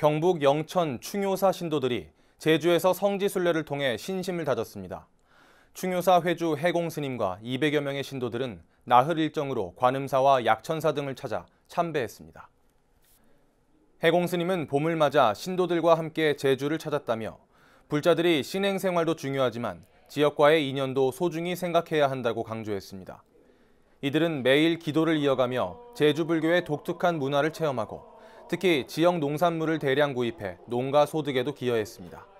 경북 영천 충효사 신도들이 제주에서 성지순례를 통해 신심을 다졌습니다. 충효사 회주 해공 스님과 200여 명의 신도들은 나흘 일정으로 관음사와 약천사 등을 찾아 참배했습니다. 해공 스님은 봄을 맞아 신도들과 함께 제주를 찾았다며 불자들이 신행 생활도 중요하지만 지역과의 인연도 소중히 생각해야 한다고 강조했습니다. 이들은 매일 기도를 이어가며 제주 불교의 독특한 문화를 체험하고 특히 지역 농산물을 대량 구입해 농가 소득에도 기여했습니다.